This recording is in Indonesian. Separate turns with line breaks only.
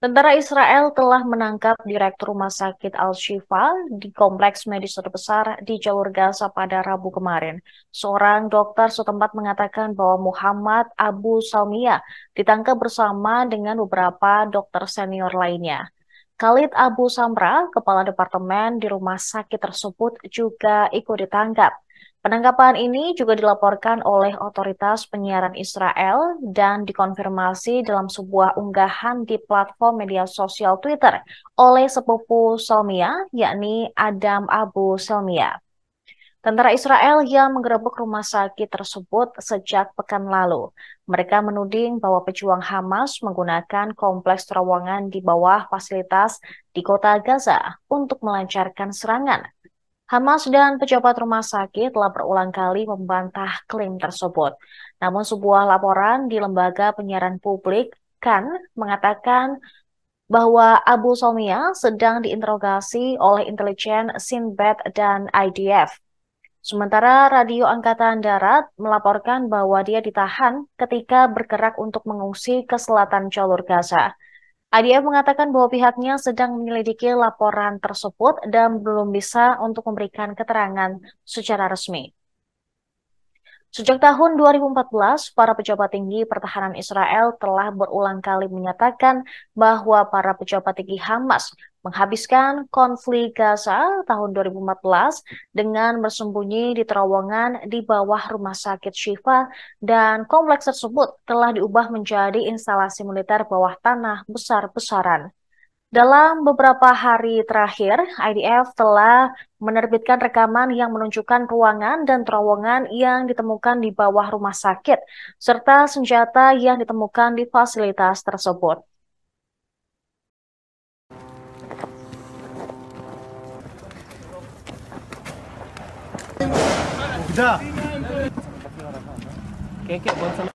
Tentara Israel telah menangkap Direktur Rumah Sakit Al-Shifa di Kompleks Medis Terbesar di Jalur Gaza pada Rabu kemarin. Seorang dokter setempat mengatakan bahwa Muhammad Abu Salmia ditangkap bersama dengan beberapa dokter senior lainnya. Khalid Abu Samra, Kepala Departemen di Rumah Sakit tersebut juga ikut ditangkap. Penangkapan ini juga dilaporkan oleh otoritas penyiaran Israel dan dikonfirmasi dalam sebuah unggahan di platform media sosial Twitter oleh sepupu Selmia, yakni Adam Abu Selmia. Tentara Israel yang menggerebek rumah sakit tersebut sejak pekan lalu. Mereka menuding bahwa pejuang Hamas menggunakan kompleks terowongan di bawah fasilitas di kota Gaza untuk melancarkan serangan Hamas dan pejabat rumah sakit telah berulang kali membantah klaim tersebut. Namun sebuah laporan di lembaga penyiaran publik kan mengatakan bahwa Abu Somia sedang diinterogasi oleh intelijen Sinbad dan IDF. Sementara Radio Angkatan Darat melaporkan bahwa dia ditahan ketika bergerak untuk mengungsi ke selatan jalur Gaza. ADF mengatakan bahwa pihaknya sedang menyelidiki laporan tersebut dan belum bisa untuk memberikan keterangan secara resmi. Sejak tahun 2014, para pejabat tinggi pertahanan Israel telah berulang kali menyatakan bahwa para pejabat tinggi Hamas menghabiskan konflik Gaza tahun 2014 dengan bersembunyi di terowongan di bawah rumah sakit Shifa dan kompleks tersebut telah diubah menjadi instalasi militer bawah tanah besar-besaran. Dalam beberapa hari terakhir, IDF telah menerbitkan rekaman yang menunjukkan ruangan dan terowongan yang ditemukan di bawah rumah sakit, serta senjata yang ditemukan di fasilitas tersebut. Kek,